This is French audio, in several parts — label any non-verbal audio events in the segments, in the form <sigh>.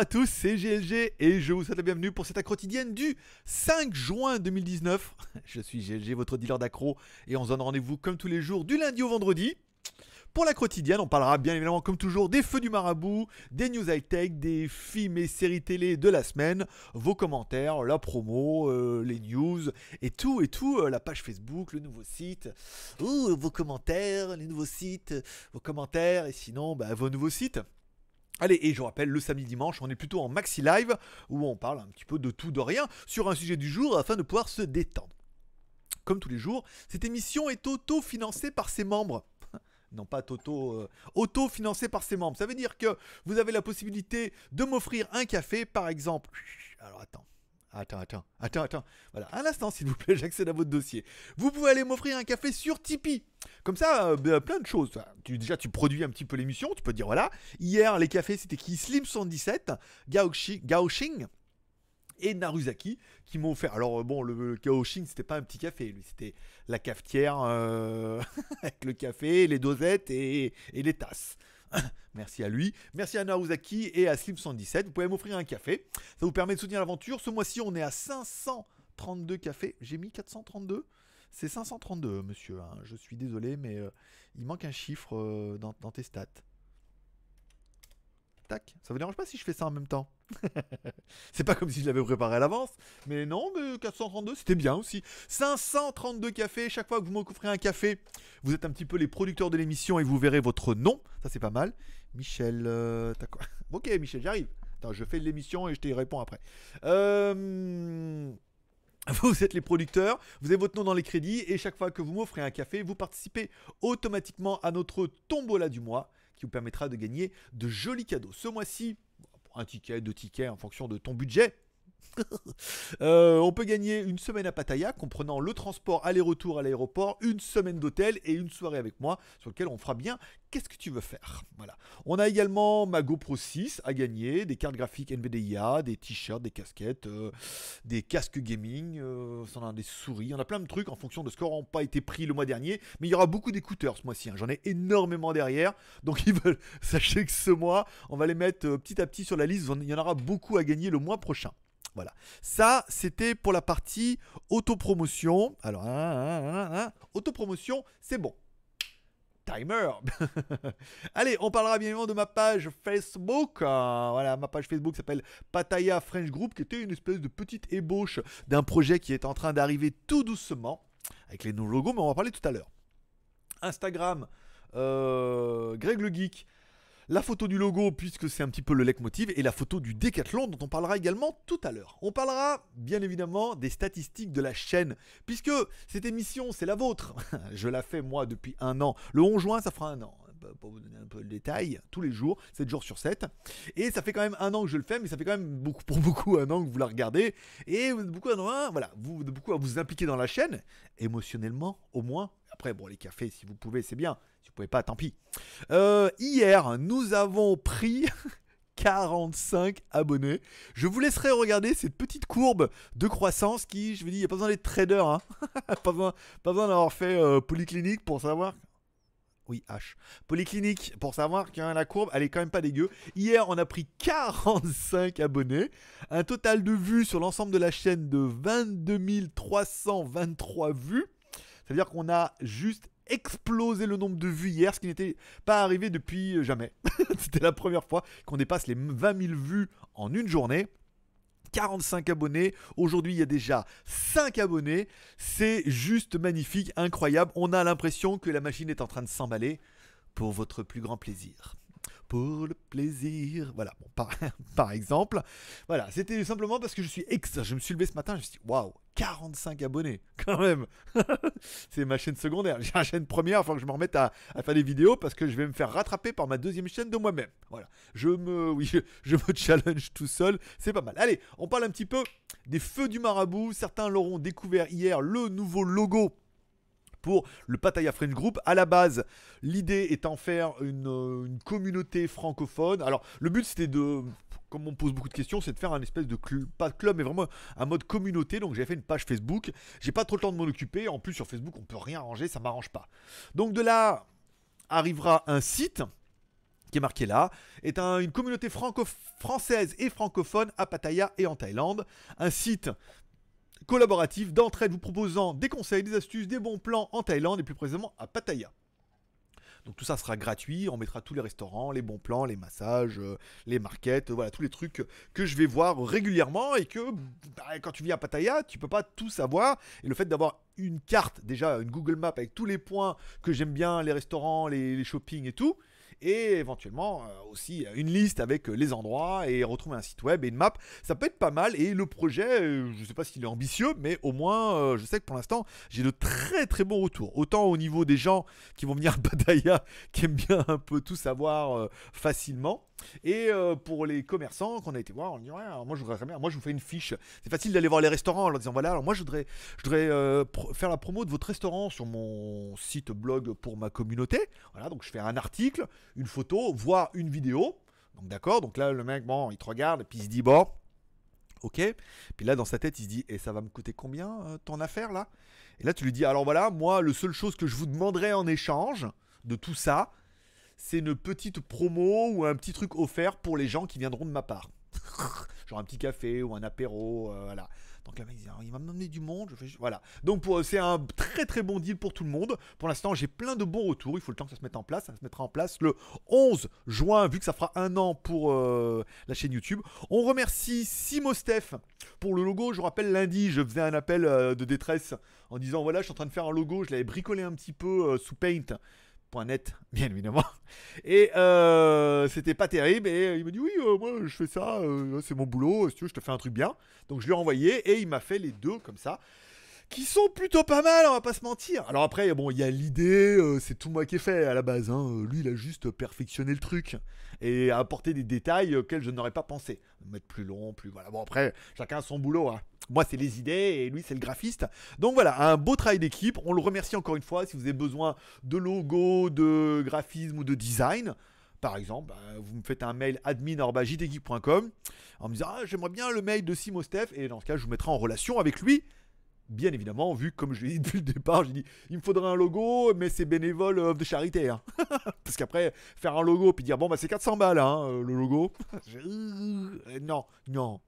à tous, c'est GLG et je vous souhaite la bienvenue pour cette accro quotidienne du 5 juin 2019. <laughs> Je suis GLG, votre dealer d'accro, et on se donne rendez-vous comme tous les jours du lundi au vendredi. Pour la quotidienne, on parlera bien évidemment comme toujours des feux du marabout, des news high-tech, des films et séries télé de la semaine, vos commentaires, la promo, euh, les news et tout et tout, euh, la page Facebook, le nouveau site, Ouh, vos commentaires, les nouveaux sites, vos commentaires et sinon bah, vos nouveaux sites. Allez, et je rappelle, le samedi dimanche, on est plutôt en maxi live où on parle un petit peu de tout, de rien, sur un sujet du jour afin de pouvoir se détendre. Comme tous les jours, cette émission est auto-financée par ses membres. <laughs> Non, pas auto... Euh, auto-financée par ses membres. Ça veut dire que vous avez la possibilité de m'offrir un café, par exemple. Alors attends attends, attends, attends, attends. Voilà, un instant, s'il vous plaît, <laughs> j'accède à votre dossier. Vous pouvez aller m'offrir un café sur Tipeee. Comme ça, euh, ben, plein de choses. tu, déjà, tu produis un petit peu l'émission. Tu peux dire, voilà, hier, les cafés, c'était qui Slim117, Gaoxing et Naruzaki qui m'ont offert. Alors euh, bon, le, Gaoxing, c'était pas un petit café, lui, c'était la cafetière euh, <laughs> avec le café, les dosettes et les tasses. <laughs> Merci à lui. Merci à Naruzaki et à Slim117. Vous pouvez m'offrir un café. Ça vous permet de soutenir l'aventure. Ce mois-ci, on est à 532 cafés. J'ai mis 432. C'est 532, monsieur. Hein. Je suis désolé, mais euh, il manque un chiffre euh, dans, dans tes stats. Tac. Ça vous dérange pas si je fais ça en même temps <laughs> c'est pas comme si je l'avais préparé à l'avance, mais non, mais 432, c'était bien aussi. 532 cafés, chaque fois que vous m'offrez un café, vous êtes un petit peu les producteurs de l'émission et vous verrez votre nom, ça c'est pas mal. Michel, euh, t'as quoi <laughs> Ok, Michel, j'arrive. je fais l'émission et je t'y réponds après. Euh, <laughs> vous êtes les producteurs, vous avez votre nom dans les crédits et chaque fois que vous m'offrez un café, vous participez automatiquement à notre tombola du mois qui vous permettra de gagner de jolis cadeaux. Ce mois-ci, un ticket, deux tickets en fonction de ton budget. <laughs> Euh, on peut gagner une semaine à Pattaya, comprenant le transport aller-retour à l'aéroport, une semaine d'hôtel et une soirée avec moi, sur lequel on fera bien qu'est-ce que tu veux faire. Voilà. On a également ma GoPro 6 à gagner, des cartes graphiques NVDIA, des t-shirts, des casquettes, euh, des casques gaming, on euh, a des souris, on a plein de trucs en fonction de ce qu'auront pas été pris le mois dernier, mais il y aura beaucoup d'écouteurs ce mois-ci, hein. j'en ai énormément derrière, <laughs> donc ils veulent, sachez que ce mois, on va les mettre petit à petit sur la liste, il y en aura beaucoup à gagner le mois prochain. Voilà. Ça, c'était pour la partie autopromotion. Alors, auto-promotion, hein, hein, hein, autopromotion, c'est bon. Timer. <laughs> Allez, on parlera bien évidemment de ma page Facebook. Euh, voilà, ma page Facebook s'appelle Pataya French Group, qui était une espèce de petite ébauche d'un projet qui est en train d'arriver tout doucement, avec les nouveaux logos, mais on va en parler tout à l'heure. Instagram, euh, Greg le Geek, la photo du logo, puisque c'est un petit peu le leitmotiv, et la photo du décathlon, dont on parlera également tout à l'heure. On parlera, bien évidemment, des statistiques de la chaîne, puisque cette émission, c'est la vôtre. <laughs> Je la fais, moi, depuis un an. Le 11 juin, ça fera un an hein, pour vous donner un peu le détail, tous les jours, 7 jours sur 7. Et ça fait quand même un an que je le fais, mais ça fait quand même beaucoup, pour beaucoup un an que vous la regardez. Et beaucoup, voilà, beaucoup à vous impliquer dans la chaîne, émotionnellement au moins. Après, bon, les cafés, si vous pouvez, c'est bien. Si vous pouvez pas, tant pis. Euh, hier, nous avons pris 45 <laughs> abonnés. Je vous laisserai regarder cette petite courbe de croissance qui, je vous dis, il n'y a pas besoin d'être trader. Hein. <laughs> pas besoin, d'avoir fait euh, polyclinique pour savoir oui, H. Polyclinique, pour savoir que hein, la courbe, elle est quand même pas dégueu. Hier, on a pris 45 abonnés, un total de vues sur l'ensemble de la chaîne de 22 323 vues. C'est-à-dire qu'on a juste Exploser le nombre de vues hier, ce qui n'était pas arrivé depuis jamais. <laughs> C'était la première fois qu'on dépasse les 20 000 vues en une journée. 45 abonnés. Aujourd'hui, il y a déjà 5 abonnés. C'est juste magnifique, incroyable. On a l'impression que la machine est en train de s'emballer pour votre plus grand plaisir pour le plaisir. Voilà, par, <laughs> par, exemple. Voilà, c'était simplement parce que je suis ex. Je me suis levé ce matin, je me suis dit, waouh, 45 abonnés, <laughs> quand même. <laughs> c'est ma chaîne secondaire. J'ai chaîne première, il faut que je me remette à, faire des vidéos parce que je vais me faire rattraper par ma deuxième chaîne de moi-même. Voilà, je me, oui, je, je me challenge tout seul, c'est pas mal. Allez, on parle un petit peu des feux du marabout. Certains l'auront découvert hier, le nouveau logo pour le Pattaya French Group. À la base, l'idée étant faire euh, une, communauté francophone. Alors, le but c'était de comme on pose beaucoup de questions, c'est de faire un espèce de club, pas de club, mais vraiment un mode communauté. Donc j'avais fait une page Facebook. J'ai pas trop le temps de m'en occuper. En plus, sur Facebook, on peut rien ranger. ça m'arrange pas. Donc de là arrivera un site qui est marqué là, est une communauté franco française et francophone à Pattaya et en Thaïlande. Un site collaboratif d'entraide vous proposant des conseils, des astuces, des bons plans en Thaïlande et plus précisément à Pattaya. Donc tout ça sera gratuit, on mettra tous les restaurants, les bons plans, les massages, euh, les markets, euh, voilà, tous les trucs que je vais voir régulièrement et que bah, quand tu viens à Pattaya, tu peux pas tout savoir. Et le fait d'avoir une carte, déjà une Google Map avec tous les points que j'aime bien, les restaurants, les, les shopping et tout, et éventuellement euh, aussi euh, une liste avec euh, les endroits et retrouver un site web et une map. Ça peut être pas mal et le projet, je sais pas s'il est ambitieux, mais au moins je sais que pour l'instant j'ai de très très bons retours. Autant au niveau des gens qui vont venir à Badaïa <laughs> qui aiment bien un peu tout savoir facilement. Et pour les commerçants qu'on a été voir, on dit moi je voudrais bien, moi je vous fais une fiche. C'est facile d'aller voir les restaurants en leur disant voilà, alors moi je voudrais, je voudrais faire la promo de votre restaurant sur mon site blog pour ma communauté. Voilà, donc je fais un article, une photo, voire une vidéo. Donc d'accord, donc là le mec, bon, il te regarde et puis il se dit, bon, ok. Puis là dans sa tête, il se dit, et eh, ça va me coûter combien euh, ton affaire là Et là tu lui dis, alors voilà, moi, le seule chose que je vous demanderai en échange de tout ça, c'est une petite promo ou un petit truc offert pour les gens qui viendront de ma part. <laughs> Genre un petit café ou un apéro, euh, voilà. Donc là, hein, il va m'amener du monde. Je Voilà. Donc c'est un très très bon deal pour tout le monde. Pour l'instant, j'ai plein de bons retours. Il faut le temps que ça se mette en place. Ça se mettra en place le 11 juin, vu que ça fera un an pour euh, la chaîne YouTube. On remercie Simostef pour le logo. Je rappelle, lundi, je faisais un appel euh, de détresse en disant voilà, je suis en train de faire un logo. Je l'avais bricolé un petit peu euh, sous Paint net, <laughs> bien évidemment. Et euh, c'était pas terrible. Et euh, il me dit Oui, euh, moi je fais ça, c'est mon boulot. Si tu veux, je te fais un truc bien. Donc je lui ai envoyé et il m'a fait les deux comme ça qui sont plutôt pas mal, on va pas se mentir. Alors après, bon, il y a l'idée, euh, c'est tout moi qui ai fait à la base. Hein. Lui, il a juste perfectionné le truc et apporté des détails auxquels je n'aurais pas pensé. Mettre plus long, plus voilà. Bon après, chacun son boulot. Hein. Moi, c'est les idées et lui, c'est le graphiste. Donc voilà, un beau travail d'équipe. On le remercie encore une fois. Si vous avez besoin de logo, de graphisme ou de design, par exemple, bah, vous me faites un mail admin.jtgeek.com en me disant ah, j'aimerais bien le mail de Simostef et dans ce cas je vous mettrai en relation avec lui bien évidemment, vu comme je l'ai dit <laughs> depuis le départ, j'ai dit il me faudrait un logo, mais c'est bénévole euh, de charité. Hein. <laughs> Parce qu'après, faire un logo puis dire bon, bah c'est 400 balles hein, euh, le logo. <laughs> Euh, non, non.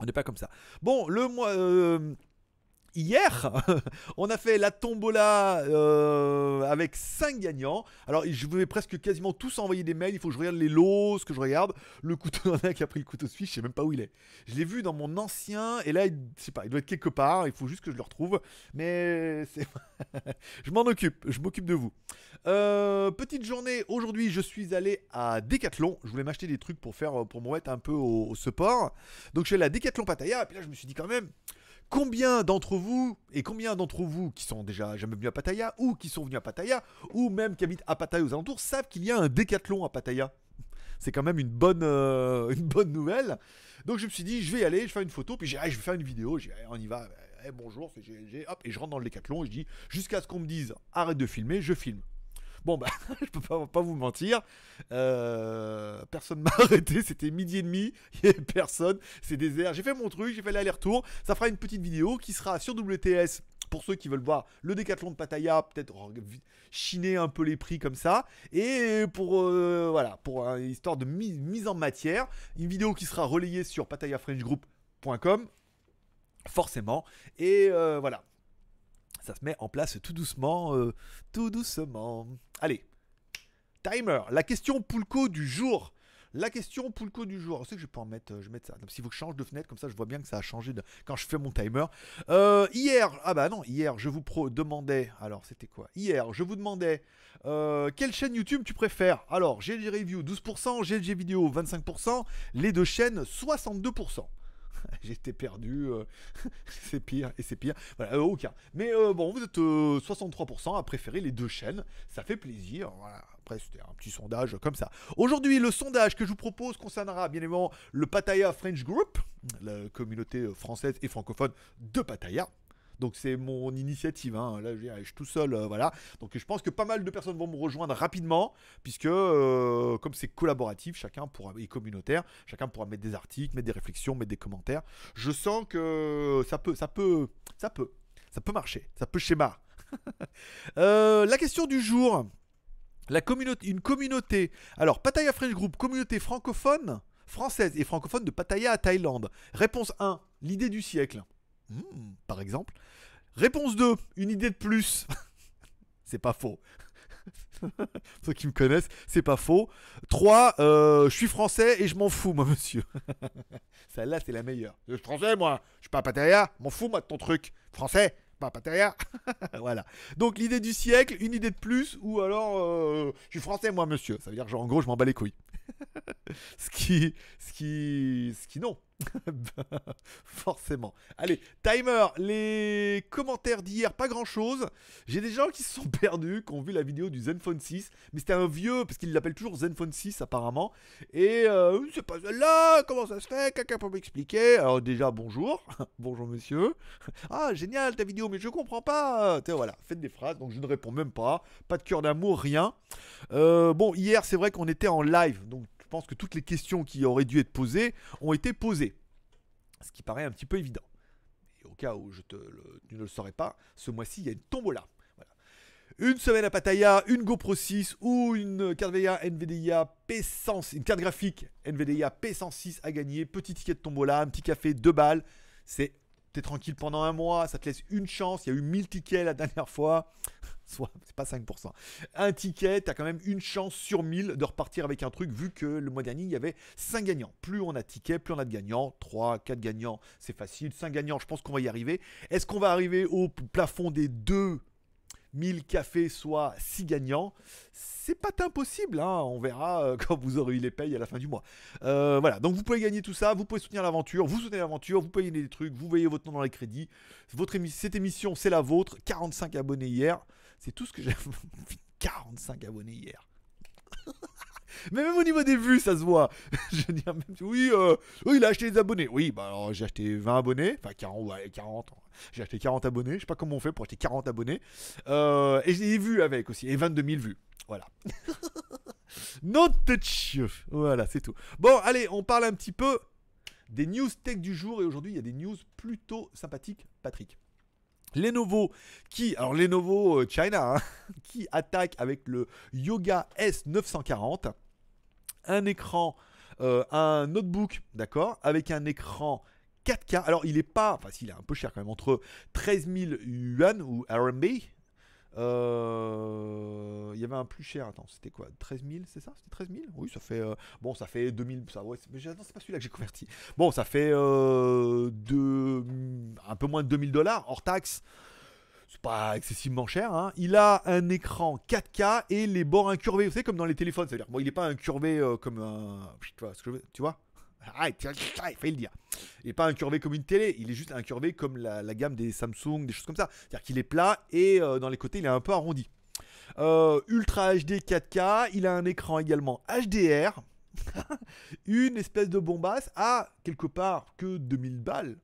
On n'est pas comme ça. Bon, le mois hier, <laughs> on a fait la tombola euh, avec 5 gagnants. Alors, je vais presque quasiment tous envoyer des mails. Il faut que je regarde les lots, ce que je regarde. Le couteau, il a qui a pris le couteau suisse, je sais même pas où il est. Je l'ai vu dans mon ancien, et là, il, sais pas, il doit être quelque part. Il faut juste que je le retrouve. Mais <laughs> je m'en occupe, je m'occupe de vous. Euh, petite journée, aujourd'hui, je suis allé à Decathlon. Je voulais m'acheter des trucs pour faire, pour me mettre un peu au, sport. support. Donc, je suis allé à Decathlon Pattaya, et puis là, je me suis dit quand même. Combien d'entre vous, et combien d'entre vous qui sont déjà jamais venus à Pattaya, ou qui sont venus à Pattaya, ou même qui habitent à Pattaya aux alentours, savent qu'il y a un décathlon à Pattaya c'est quand même une bonne, euh, <laughs> une bonne nouvelle. Donc je me suis dit, je vais y aller, je vais faire une photo, puis ah, je vais faire une vidéo, on y va, eh, bonjour, c'est GLG, hop, et je rentre dans le décathlon, et je dis, jusqu'à ce qu'on me dise, arrête de filmer, je filme. Bon, bah, <laughs> je peux pas, vous mentir. personne euh, personne m'a <laughs> arrêté. C'était midi et demi. Il personne. C'est désert. J'ai fait mon truc. J'ai fait l'aller-retour. Ça fera une petite vidéo qui sera sur WTS pour ceux qui veulent voir le décathlon de Pattaya, peut-être chiner un peu les prix comme ça. Et pour euh, voilà, pour une histoire de mise, en matière, une vidéo qui sera relayée sur pattayafrenchgroup.com forcément. Et euh, voilà, ça se met en place tout doucement, euh, tout doucement. Allez, timer, la question Poulco du jour. La question Poulco du jour. Je sais que je peux en mettre, euh, je vais mettre ça. Si vous faut que je change de fenêtre, comme ça je vois bien que ça a changé de... quand je fais mon timer. Euh, hier, ah bah non, hier, je vous demandais. Alors, c'était quoi Hier, je vous demandais quelle chaîne YouTube tu préfères. Alors, GLG Review 12%, GLG Vidéo 25%, les deux chaînes 62%. <laughs> j'étais perdu, euh, <laughs> c'est pire et c'est pire. Voilà, euh, aucun. Mais euh, bon, vous êtes 63% à préférer les deux chaînes, ça fait plaisir. Voilà. Après, c'était un petit sondage comme ça. Aujourd'hui, le sondage que je vous propose concernera bien évidemment le Pattaya French Group, la communauté française et francophone de Pattaya. Donc c'est mon initiative. Hein. Là, je, suis tout seul, euh, voilà. Donc je pense que pas mal de personnes vont me rejoindre rapidement, puisque euh, comme c'est collaboratif, chacun pourra et communautaire, chacun pourra mettre des articles, mettre des réflexions, mettre des commentaires. Je sens que ça peut, ça peut, ça peut, ça peut marcher, ça peut schéma. <laughs> Euh, la question du jour. La communauté, une communauté. Alors, Pattaya French Group, communauté francophone, française et francophone de Pattaya à Thaïlande. Réponse 1, l'idée du siècle. Hmm, par exemple. Réponse 2, une idée de plus. <laughs> c'est pas faux. <laughs> Ceux qui me connaissent, c'est pas faux. 3, euh, je suis français et je m'en fous, moi, monsieur. <laughs> Celle-là, c'est la meilleure. Je suis français, moi. Je suis pas Pataya. M'en fous, moi, de ton truc. Français, pas Pataya. voilà. Donc, l'idée du siècle, une idée de plus, ou alors, euh, je suis français, moi, monsieur. Ça veut dire, genre, en gros, je m'en bats les couilles. ce qui. Ce qui. Ce qui, non. <laughs> Ben, forcément. Allez, timer, les commentaires d'hier, pas grand chose. J'ai des gens qui se sont perdus, qui ont vu la vidéo du Zenfone 6. Mais c'était un vieux, parce qu'il l'appelle toujours Zenfone 6 apparemment. Et euh, c'est pas là comment ça se fait Quelqu'un pour m'expliquer Alors déjà, bonjour. <laughs> bonjour monsieur. <laughs> Ah, génial ta vidéo, mais je comprends pas. voilà, faites des phrases, donc je ne réponds même pas. Pas de cœur d'amour, rien. Euh, bon, hier, c'est vrai qu'on était en live, donc pense que toutes les questions qui auraient dû être posées ont été posées. Ce qui paraît un petit peu évident. Et au cas où je te ne le saurais pas, ce mois-ci, il y a une tombola. Une semaine à Pattaya, une GoPro 6 ou une carte VIA p une carte graphique NVDIA P106 à gagner. Petit ticket de tombola, un petit café, deux balles. C'est t'es tranquille pendant un mois, ça te laisse une chance. Il y a eu 1000 tickets la dernière fois, <laughs> soit c'est pas 5%. Un ticket, t'as quand même une chance sur 1000 de repartir avec un truc, vu que le mois dernier il y avait 5 gagnants. Plus on a de tickets, plus on a de gagnants. 3, 4 gagnants, c'est facile. 5 gagnants, je pense qu'on va y arriver. Est-ce qu'on va arriver au plafond des 2 1000 cafés, soit si gagnants. C'est pas impossible, hein. on verra euh, <laughs> quand vous aurez eu les payes à la fin du mois. Euh, voilà, donc vous pouvez gagner tout ça, vous pouvez soutenir l'aventure, vous soutenez l'aventure, vous payez des trucs, vous voyez votre nom dans les crédits. Votre cette émission, c'est la vôtre. 45 abonnés hier, c'est tout ce que j'ai... 45 <laughs> abonnés hier. <laughs> Mais même au niveau des vues, ça se voit. <laughs> je veux dire, même, oui, euh, oui, il a acheté des abonnés. Oui, bah j'ai acheté 20 abonnés, enfin 40, 40. J'ai acheté 40 abonnés, je sais pas comment on fait pour acheter 40 abonnés. Euh, et j'ai des vues avec aussi, et 22 000 vues. Voilà. <laughs> non chef. Voilà, c'est tout. Bon, allez, on parle un petit peu des news tech du jour. Et aujourd'hui, il y a des news plutôt sympathiques, Patrick. Lenovo qui, alors Lenovo euh, China, hein, <laughs> qui attaque avec le Yoga S940 un écran, euh, un notebook, d'accord, avec un écran 4K. Alors, il est pas, enfin, il est un peu cher quand même, entre 13 000 yuan ou RMB. Euh, il y avait un plus cher, attends, c'était quoi 13 000, c'est ça C'était 13 000 Oui, ça fait. Euh, bon, ça fait 2000. Ça, ouais, mais non, c'est pas celui-là que j'ai converti. Bon, ça fait deux, un peu moins de 2000 dollars hors taxe pas excessivement cher. Hein. Il a un écran 4K et les bords incurvés, vous savez, comme dans les téléphones. C'est-à-dire, moi il n'est pas incurvé euh, comme un. Tu vois que Tu vois il ah, le dire. Il n'est pas incurvé comme une télé, il est juste incurvé comme la, gamme des Samsung, des choses comme ça. C'est-à-dire qu'il est plat et euh, dans les côtés, il est un peu arrondi. Euh, Ultra HD 4K, il a un écran également HDR. <laughs> une espèce de bombasse à quelque part que 2000 balles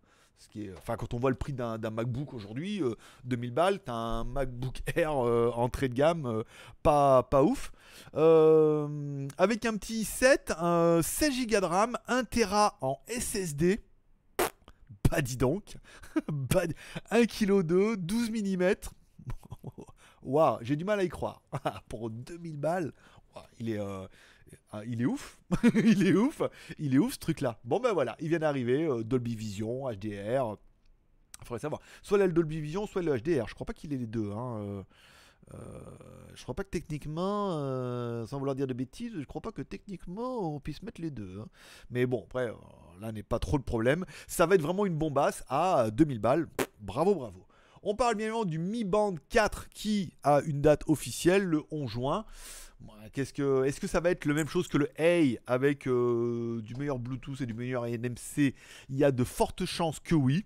qui enfin, quand on voit le prix d'un MacBook aujourd'hui, 2000 euh, balles, t'as un MacBook Air euh, entrée de gamme, euh, pas, ouf. avec un petit i7, 16 Go de RAM, 1 Tera en SSD. Bah dis donc, 1 kg 2, 12 mm. Waouh, j'ai du mal à y croire. <laughs> Pour 2000 balles, il est ah, il est ouf, <laughs> il est ouf, il est ouf ce truc-là. Bon ben voilà, il vient d'arriver, euh, Dolby Vision, HDR. Il faudrait savoir, soit le Dolby Vision, soit le HDR. Je crois pas qu'il ait les deux. Hein, euh, euh, je crois pas que techniquement, sans vouloir dire de bêtises, je crois pas que techniquement on puisse mettre les deux. Hein. Mais bon, après, là n'est pas trop le problème. Ça va être vraiment une bombasse à 2000 balles. bravo, bravo. On parle bien évidemment du Mi Band 4 qui a une date officielle le 11 juin. Qu'est-ce que, est-ce que ça va être le même chose que le Hey avec euh, du meilleur Bluetooth et du meilleur NMC Il y a de fortes chances que oui.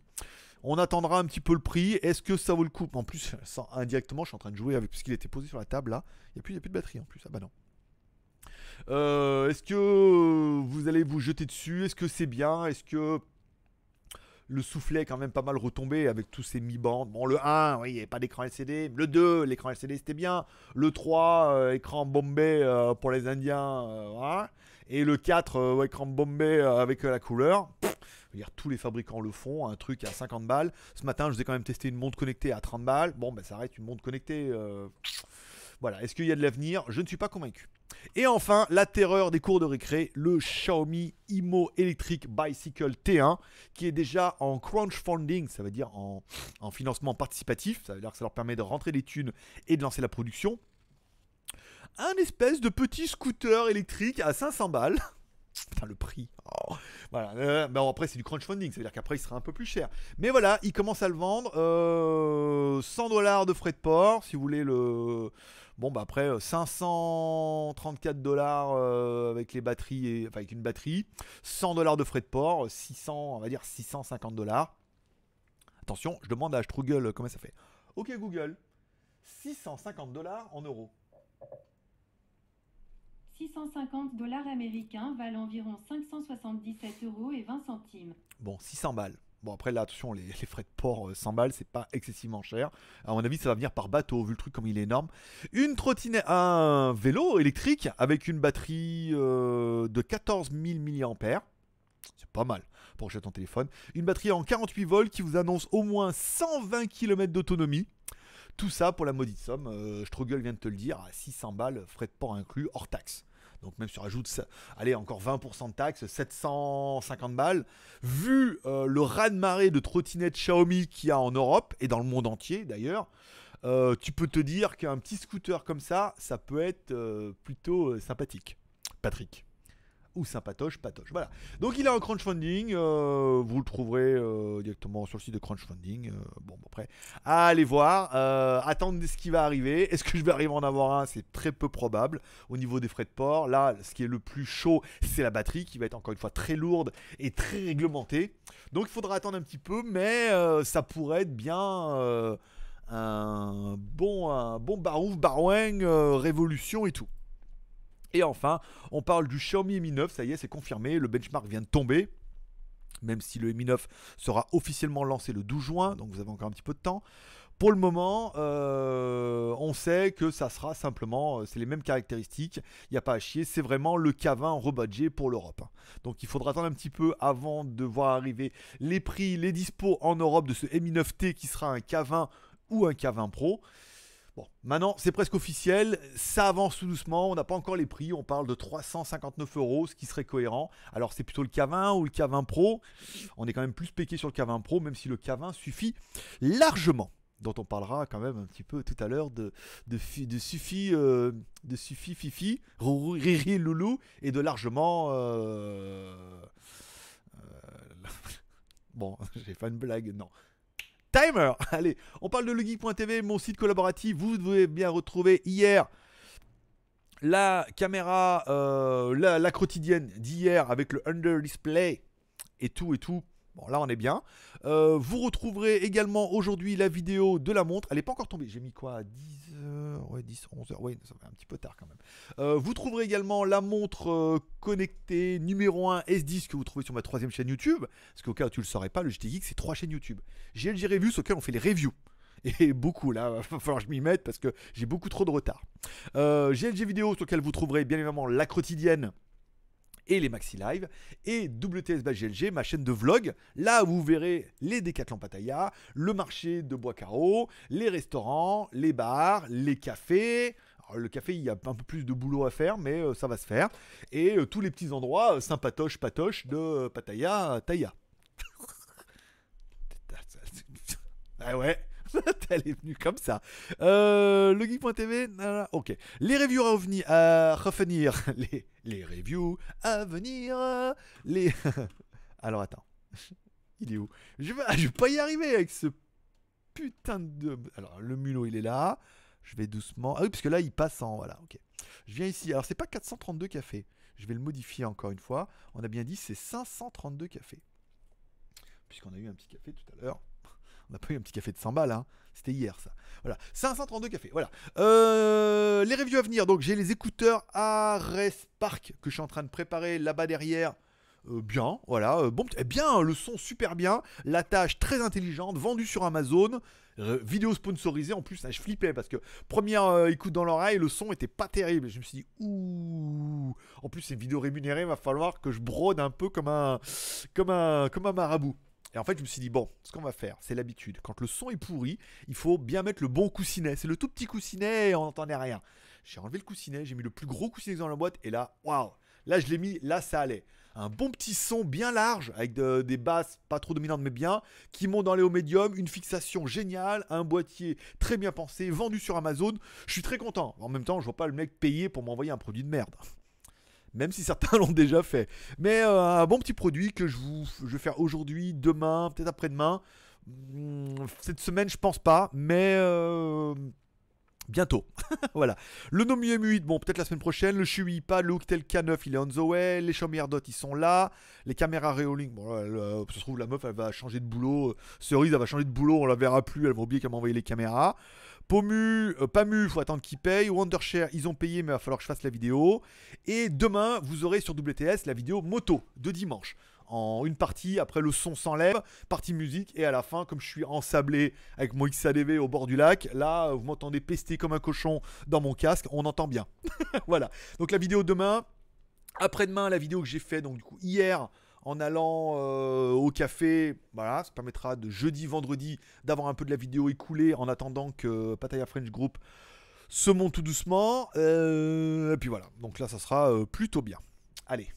On attendra un petit peu le prix. Est-ce que ça vaut le coup En plus, <laughs> indirectement, je suis en train de jouer avec puisqu'il était posé sur la table là. Il n'y a, plus, plus de batterie en plus. Ah bah non. Euh, est-ce que vous allez vous jeter dessus Est-ce que c'est bien Est-ce que le soufflet est quand même pas mal retombé avec tous ces mi-bandes. Bon, le 1, oui, il n'y avait pas d'écran LCD. Le 2, l'écran LCD, c'était bien. Le 3, euh, écran Bombay euh, pour les Indiens. Euh, Et le 4, écran Bombay avec la couleur. dire, tous les fabricants le font. Un truc à 50 balles. Ce matin, je vous ai quand même testé une montre connectée à 30 balles. Bon, ben, ça reste une montre connectée. Voilà. Est-ce qu'il y a de l'avenir Je ne suis pas convaincu. Et enfin, la terreur des cours de récré, le Xiaomi IMO Electric Bicycle T1, qui est déjà en funding, ça veut dire en, financement participatif, ça veut dire que ça leur permet de rentrer des thunes et de lancer la production. Un espèce de petit scooter électrique à 500 balles. enfin <laughs> le prix. Oh. Voilà. Euh, après, c'est du funding, ça veut dire qu'après, il sera un peu plus cher. Mais voilà, ils commencent à le vendre. 100 euh, dollars de frais de port, si vous voulez le, Bon, bah après, 534 euh, dollars euh, avec les batteries, avec une batterie, 100 dollars de frais de port, 600, on va dire 650 dollars. Attention, je demande à Struggle comment ça fait. Ok Google, 650 dollars en euros. 650 dollars américains valent environ 577 euros et 20 centimes. Bon, 600 balles. Bon, après, là, attention, les, <laughs> frais de port, 100 euh, balles, c'est pas excessivement cher. À mon avis, ça va venir par bateau, vu le truc comme il est énorme. Une trottinette, un vélo électrique avec une batterie euh, de 14 000 mAh. C'est pas mal pour acheter ton téléphone. Une batterie en 48 volts qui vous annonce au moins 120 km d'autonomie. Tout ça pour la maudite somme, euh, Struggle vient de te le dire, à 600 balles, frais de port inclus, hors taxe. Donc même si tu ça, allez, encore 20% de taxes, 750 balles. Vu euh, le raz-de-marée de trottinettes Xiaomi qu'il y a en Europe et dans le monde entier d'ailleurs, euh, tu peux te dire qu'un petit scooter comme ça, ça peut être euh, plutôt sympathique. Patrick ou sympatoche, patoche. Voilà. Donc il a un crunchfunding, Funding. Euh, vous le trouverez euh, directement sur le site de crunchfunding. Funding. Euh, bon, après, allez voir, attendre ce qui va arriver. Est-ce que je vais arriver à en avoir un C'est très peu probable au niveau des frais de port. Là, ce qui est le plus chaud, c'est la batterie qui va être encore une fois très lourde et très réglementée. Donc il faudra attendre un petit peu, mais ça pourrait être bien un bon, un bon barouf, Baroueng, révolution et tout. Et enfin, on parle du Xiaomi Mi 9, ça y est, c'est confirmé, le benchmark vient de tomber même si le Mi 9 sera officiellement lancé le 12 juin, donc vous avez encore un petit peu de temps. Pour le moment, euh, on sait que ça sera simplement, euh, c'est les mêmes caractéristiques, il n'y a pas à chier, c'est vraiment le K20 rebadgé pour l'Europe. Donc il faudra attendre un petit peu avant de voir arriver les prix, les dispos en Europe de ce Mi 9T qui sera un K20 ou un K20 Pro. Bon, maintenant c'est presque officiel, ça avance tout doucement, on n'a pas encore les prix, on parle de 359 euros, ce qui serait cohérent. Alors c'est plutôt le K20 ou le K20 Pro, on est quand même plus péqué sur le K20 Pro, même si le K20 suffit largement dont on parlera quand même un petit peu tout à l'heure de, de, de Suffit, euh, de Suffit, Fifi, Riri, Loulou et de largement. Euh, euh <laughs> bon, <laughs> j'ai une blague, non timer. <laughs> Allez, on parle de legeek.tv, mon site collaboratif. Vous devez bien retrouver hier la caméra, euh, la, quotidienne d'hier avec le under display et tout et tout. Bon, là, on est bien. Euh, vous retrouverez également aujourd'hui la vidéo de la montre. Elle n'est pas encore tombée. J'ai mis quoi 10, 11h, oui, ça va un petit peu tard quand même. Euh, vous trouverez également la montre euh, connectée numéro 1 S10 que vous trouvez sur ma troisième chaîne YouTube, parce qu'au cas où tu le saurais pas, le GT c'est trois chaînes YouTube. GLG Reviews auquel on fait les reviews <laughs> et beaucoup là, <laughs> va falloir que je m'y mette parce que j'ai beaucoup trop de retard. GLG euh, vidéo sur lequel vous trouverez bien évidemment la quotidienne et les Maxi Live, et WTS ma chaîne de vlog, là vous verrez les décathlons Pattaya, le marché de Bois Carreau, les restaurants, les bars, les cafés, le café, il y a un peu plus de boulot à faire, mais euh, ça va se faire. Et euh, tous les petits endroits euh, sympatoche patoche de Pattaya, taïa <laughs> ah ouais. <laughs> Elle est venue comme ça. Euh, le ok. Les reviews à, à revenir. <laughs> Les, reviews à venir. Les. <laughs> Alors attends. Il est où je vais, vais pas y arriver avec ce putain de. Alors le mulot il est là. Je vais doucement. Ah oui, parce que là il passe en. Voilà, ok. Je viens ici. Alors c'est pas 432 cafés. Je vais le modifier encore une fois. On a bien dit c'est 532 cafés. Puisqu'on a eu un petit café tout à l'heure. On n'a pas eu un petit café de 100 balles, hein. C'était hier, ça. Voilà. 532 cafés, voilà. Euh, les reviews à venir. Donc, j'ai les écouteurs Ares Park que je suis en train de préparer là-bas derrière. Euh, bien, voilà, euh, bon, eh bien, le son super bien, la tâche très intelligente, vendue sur Amazon, vidéo sponsorisée en plus, je flippais parce que première écoute dans l'oreille, le son était pas terrible, je me suis dit ouh, en plus c'est vidéo rémunérée, va falloir que je brode un peu comme un, comme un, comme un marabout. Et en fait, je me suis dit, bon, ce qu'on va faire, c'est l'habitude. Quand le son est pourri, il faut bien mettre le bon coussinet. C'est le tout petit coussinet et on n'entendait rien. J'ai enlevé le coussinet, j'ai mis le plus gros coussinet dans la boîte et là, waouh Là, je l'ai mis, là, ça allait. Un bon petit son bien large, avec des basses pas trop dominantes mais bien, qui monte dans les hauts médiums, une fixation géniale, un boîtier très bien pensé, vendu sur Amazon. Je suis très content. En même temps, je vois pas le mec payer pour m'envoyer un produit de merde même si certains <laughs> l'ont déjà fait. Mais euh, un bon petit produit que je, vais faire aujourd'hui, demain, peut-être après-demain. Hmm, cette semaine, je pense pas, mais euh, bientôt. <laughs> voilà. Le Nomi M8, bon, peut-être la semaine prochaine. Le Shui pas, le Hooktel K9, il est on the way. Les Xiaomi ils sont là. Les caméras Reolink, bon, se trouve, la meuf, elle va changer de boulot. Cerise, elle va changer de boulot, on la verra plus, elle va oublier qu'elle m'a envoyé les caméras. Pomu, pas euh, Pamu, faut attendre qu'ils payent. Wondershare, ils ont payé, mais il va falloir que je fasse la vidéo. Et demain, vous aurez sur WTS la vidéo moto de dimanche. En une partie, après le son s'enlève, partie musique, et à la fin, comme je suis ensablé avec mon XADV au bord du lac, là, vous m'entendez pester comme un cochon dans mon casque, on entend bien. <laughs> voilà. Donc la vidéo demain, après-demain, la vidéo que j'ai faite donc du coup hier en allant euh, au café. Voilà, ça permettra de jeudi, vendredi d'avoir un peu de la vidéo écoulée en attendant que euh, Pattaya French Group se monte tout doucement. Euh, et puis voilà, donc là ça sera plutôt bien. Allez.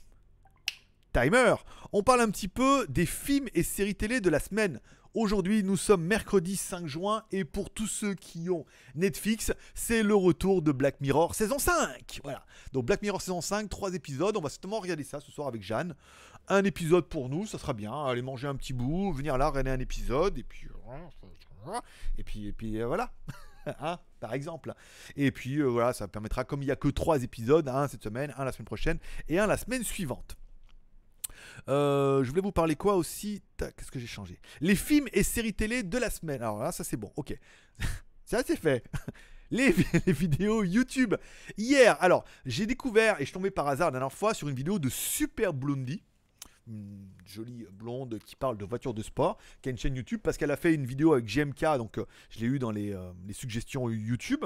Timer, on parle un petit peu des films et séries télé de la semaine. Aujourd'hui, nous sommes mercredi 5 juin et pour tous ceux qui ont Netflix, c'est le retour de Black Mirror saison 5. Voilà. Donc Black Mirror saison 5, 3 épisodes, on va certainement regarder ça ce soir avec Jeanne un épisode pour nous, ça sera bien. Aller manger un petit bout, venir là, regarder un épisode, et puis. Euh, hein, et puis, euh, voilà. <laughs> Hein, par exemple. Et puis euh, voilà, ça permettra, comme il n'y a que trois épisodes, un cette semaine, un la semaine prochaine et un la semaine suivante. je voulais vous parler quoi aussi Qu'est-ce que j'ai changé Les films et séries télé de la semaine. Alors là, ça c'est bon, ok. <laughs> ça c'est fait. <laughs> Les, les, vidéos YouTube. Hier, alors, j'ai découvert, et je tombais par hasard la dernière fois, sur une vidéo de Super Blondie une jolie blonde qui parle de voitures de sport, qui a une chaîne YouTube parce qu'elle a fait une vidéo avec GMK, donc euh, je l'ai eu dans euh, les, suggestions YouTube.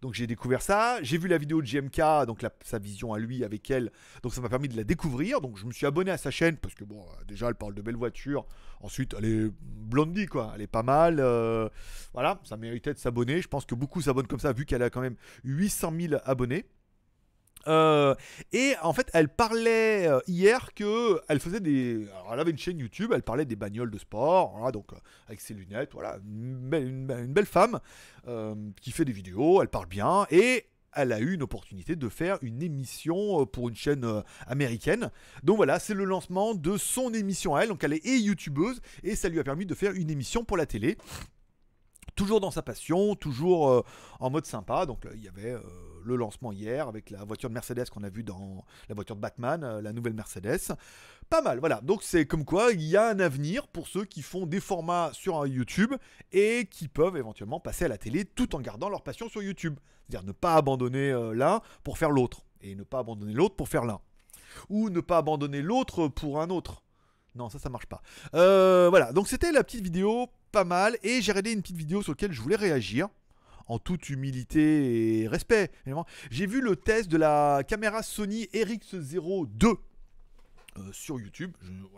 Donc j'ai découvert ça, j'ai vu la vidéo de GMK, donc sa vision à lui avec elle, donc ça m'a permis de la découvrir. Donc je me suis abonné à sa chaîne parce que bon, euh, déjà elle parle de belles voitures. Ensuite, elle est blondie quoi, elle est pas mal. voilà, ça méritait de s'abonner. Je pense que beaucoup s'abonnent comme ça vu qu'elle a quand même 800 000 abonnés. Euh, et en fait, elle parlait euh, hier que elle faisait des. Alors, elle avait une chaîne YouTube, elle parlait des bagnoles de sport, donc euh, avec ses lunettes, voilà, une belle, femme qui fait des vidéos, elle parle bien, et elle a eu une opportunité de faire une émission pour une chaîne américaine. Donc voilà, c'est le lancement de son émission à elle. Donc elle est youtubeuse et ça lui a permis de faire une émission pour la télé. Toujours dans sa passion, toujours en mode sympa. Donc il y avait le lancement hier avec la voiture de Mercedes qu'on a vu dans la voiture de Batman, euh, la nouvelle Mercedes. Pas mal, voilà. Donc c'est comme quoi il y a un avenir pour ceux qui font des formats sur YouTube et qui peuvent éventuellement passer à la télé tout en gardant leur passion sur YouTube. C'est-à-dire ne pas abandonner euh, l'un pour faire l'autre et ne pas abandonner l'autre pour faire l'un. Ou ne pas abandonner l'autre pour un autre. Non, ça, ça marche pas. Euh, voilà, donc c'était la petite vidéo, pas mal, et j'ai regardé une petite vidéo sur laquelle je voulais réagir en toute humilité et respect. J'ai vu le test de la caméra Sony RX02 euh, sur YouTube. vous,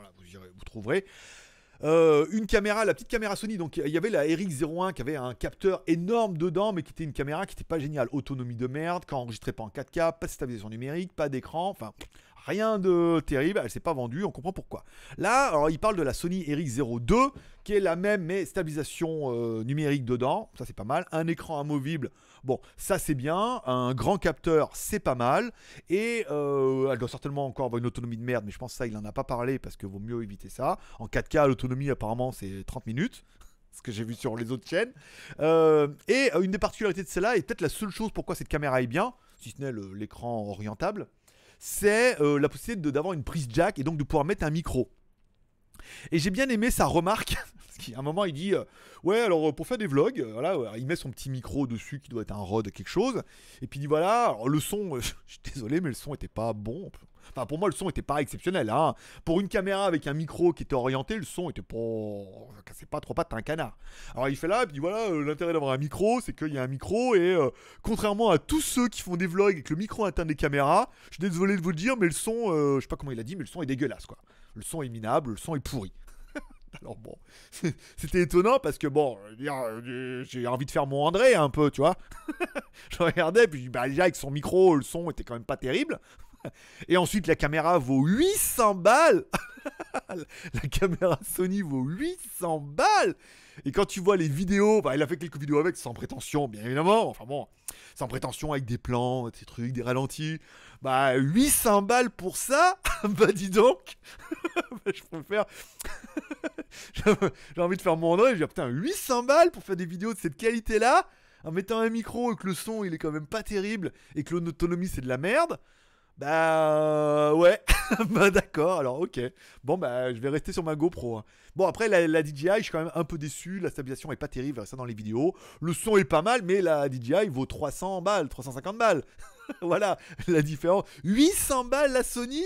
trouverez. Euh, une caméra, la petite caméra Sony. Donc il y avait la RX01 qui avait un capteur énorme dedans, mais qui était une caméra qui n'était pas géniale. Autonomie de merde, qui enregistrait pas en 4K, pas de stabilisation numérique, pas d'écran. Enfin, rien de terrible, elle s'est pas vendue, on comprend pourquoi. Là, il parle de la Sony RX02 qui est la même mais stabilisation euh, numérique dedans, ça c'est pas mal, un écran amovible, bon, ça c'est bien, un grand capteur, c'est pas mal et euh, elle doit certainement encore avoir une autonomie de merde, mais je pense que ça il en a pas parlé parce que vaut mieux éviter ça. En 4K, l'autonomie apparemment c'est 30 minutes <laughs> ce que j'ai vu sur les autres chaînes. Euh, et une des particularités de celle-là, et peut-être la seule chose pourquoi cette caméra est bien, si ce n'est l'écran orientable, c'est euh, la possibilité d'avoir une prise jack et donc de pouvoir mettre un micro. Et j'ai bien aimé sa remarque, <laughs> parce qu'à un moment il dit euh, Ouais, alors euh, pour faire des vlogs, il met son petit micro dessus qui doit être un rod quelque chose, et puis il dit Voilà, le son, <laughs> je suis désolé, mais le son était pas bon. Enfin, pour moi, le son était pas exceptionnel. Hein. Pour une caméra avec un micro qui était orienté, le son était pas. C'est pas trop pas, un canard. Alors il fait là, et puis voilà, euh, l'intérêt d'avoir un micro, c'est qu'il y a un micro, et euh, contrairement à tous ceux qui font des vlogs avec le micro atteint des caméras, je suis désolé de vous le dire, mais le son, euh, je sais pas comment il a dit, mais le son est dégueulasse, quoi. Le son est minable, le son est pourri. <laughs> Alors bon, <laughs> c'était étonnant parce que bon, j'ai envie de faire mon André un peu, tu vois. <laughs> je regardais, puis bah, déjà avec son micro, le son était quand même pas terrible. <laughs> Et ensuite, la caméra vaut 800 balles. <laughs> la caméra Sony vaut 800 balles. Et quand tu vois les vidéos, bah, il a fait quelques vidéos avec, sans prétention, bien évidemment. Enfin bon, sans prétention, avec des plans, des trucs, des ralentis. Bah, 800 balles pour ça <laughs> Bah, dis donc bah, Je préfère. J'ai envie de faire mon endroit J'ai putain, 800 balles pour faire des vidéos de cette qualité-là en mettant un micro et que le son il est quand même pas terrible et que l'autonomie c'est de la merde, bah euh, ouais, <laughs> bah d'accord, alors ok. Bon bah je vais rester sur ma GoPro. Hein. Bon après la, la, DJI, je suis quand même un peu déçu, la stabilisation est pas terrible, ça dans les vidéos. Le son est pas mal, mais la DJI vaut 300 balles, 350 balles. <laughs> <laughs> voilà la différence. 800 balles la Sony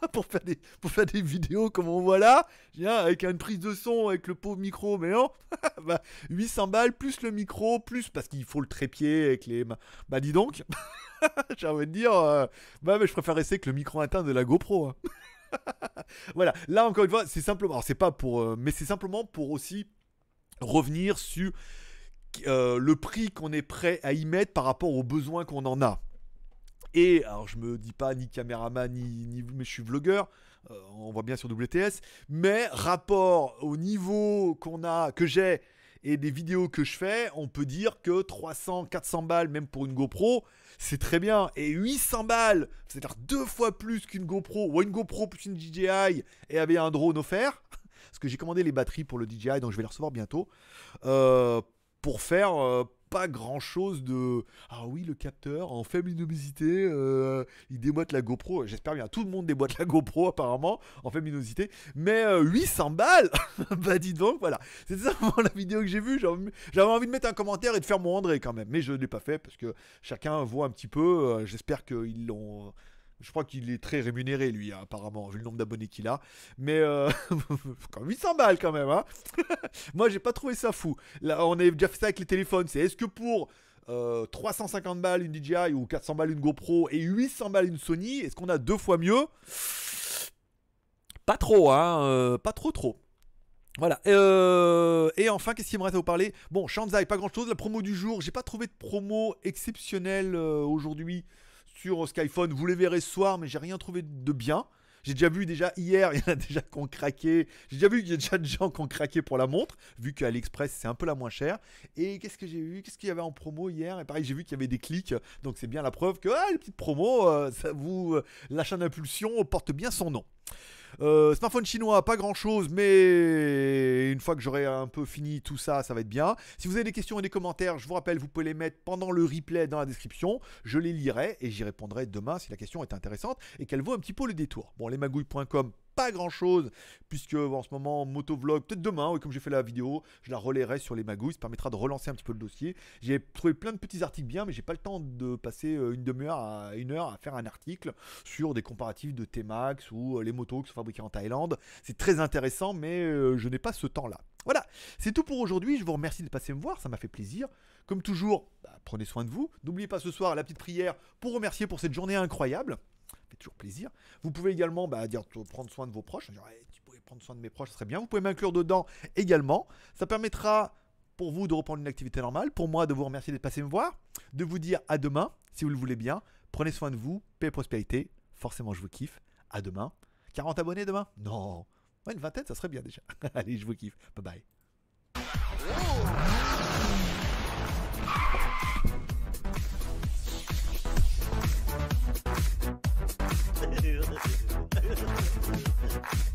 <laughs> pour, faire des, pour faire des vidéos comme on voit là. Ah, avec une prise de son, avec le pauvre micro, mais non. <laughs> bah, 800 balles plus le micro, plus parce qu'il faut le trépied avec les. Bah, dis donc. J'ai envie de dire. Euh, bah, mais je préfère essayer que le micro atteint de la GoPro. Hein. voilà. Là, encore une fois, c'est simplement. Alors, c'est pas pour. Euh, mais c'est simplement pour aussi revenir sur. Euh, le prix qu'on est prêt à y mettre par rapport aux besoins qu'on en a. Et alors je me dis pas ni caméraman ni, ni mais je suis vlogueur. Euh, on voit bien sur WTS, mais rapport au niveau qu'on a, que j'ai et des vidéos que je fais, on peut dire que 300, 400 balles, même pour une GoPro, c'est très bien. Et 800 balles, c'est-à-dire deux fois plus qu'une GoPro, ou une GoPro plus une DJI, et avec un drone offert, <laughs> parce que j'ai commandé les batteries pour le DJI, donc je vais les recevoir bientôt. Euh, pour faire euh, pas grand chose de ah oui le capteur en faible luminosité euh, il déboîte la GoPro j'espère bien tout le monde déboîte la GoPro apparemment en faible luminosité mais 800 euh, balles <laughs> bah dis donc voilà c'est ça <laughs> la vidéo que j'ai vue j'avais envie de mettre un commentaire et de faire mon André quand même mais je ne l'ai pas fait parce que chacun voit un petit peu j'espère qu'ils l'ont je crois qu'il est très rémunéré, lui, apparemment, vu le nombre d'abonnés qu'il a. Mais euh... <laughs> quand 800 balles, quand même. Hein <laughs> Moi, j'ai pas trouvé ça fou. Là, on avait déjà fait ça avec les téléphones. C'est est-ce que pour 350 euh, balles une DJI ou 400 balles une GoPro et 800 balles une Sony, est-ce qu'on a deux fois mieux Pas trop, hein euh, Pas trop, trop. Voilà. Euh, et enfin, qu'est-ce qu'il me reste à vous parler Bon, Shanzai, pas grand-chose. La promo du jour, j'ai pas trouvé de promo exceptionnelle aujourd'hui sur Skyphone. Vous les verrez ce soir, mais j'ai rien trouvé de bien. J'ai déjà vu déjà hier, <laughs> il y en a déjà qui ont craqué. J'ai déjà vu qu'il y a déjà des gens qui ont craqué pour la montre, vu qu'AliExpress c'est un peu la moins chère. Et qu'est-ce que j'ai vu Qu'est-ce qu'il y avait en promo hier Et pareil, j'ai vu qu'il y avait des clics, donc c'est bien la preuve que ah, les petites promos, euh, ça vous l'achat euh, lâche porte bien son nom. Euh, smartphone chinois, pas grand chose, mais une fois que j'aurai un peu fini tout ça, ça va être bien. Si vous avez des questions et des commentaires, je vous rappelle, vous pouvez les mettre pendant le replay dans la description. Je les lirai et j'y répondrai demain si la question est intéressante et qu'elle vaut un petit peu le détour. Bon, lesmagouilles.com pas grand chose, puisque en ce moment, motovlog, peut-être demain, comme j'ai fait la vidéo, je la relayerai sur les magouilles, ça permettra de relancer un petit peu le dossier. J'ai trouvé plein de petits articles bien, mais j'ai pas le temps de passer euh, une demi-heure à une heure à faire un article sur des comparatifs de T-Max ou euh, les motos qui sont fabriquées en Thaïlande. C'est très intéressant, mais euh, je n'ai pas ce temps-là. Voilà, c'est tout pour aujourd'hui. Je vous remercie de passer me voir, ça m'a fait plaisir. Comme toujours, bah, prenez soin de vous. N'oubliez pas ce soir la petite prière pour remercier pour cette journée incroyable fait toujours plaisir. Vous pouvez également bah, dire prendre soin de vos proches. Eh, tu pouvez prendre soin de mes proches, ce serait bien. Vous pouvez m'inclure dedans également. Ça permettra pour vous de reprendre une activité normale, pour moi de vous remercier d'être passé me voir, de vous dire à demain, si vous le voulez bien. Prenez soin de vous, paix et prospérité. Forcément, je vous kiffe. À demain. 40 abonnés demain Non. Ouais, une vingtaine, ça serait bien déjà. <laughs> Allez, je vous kiffe. Bye bye. Thank you.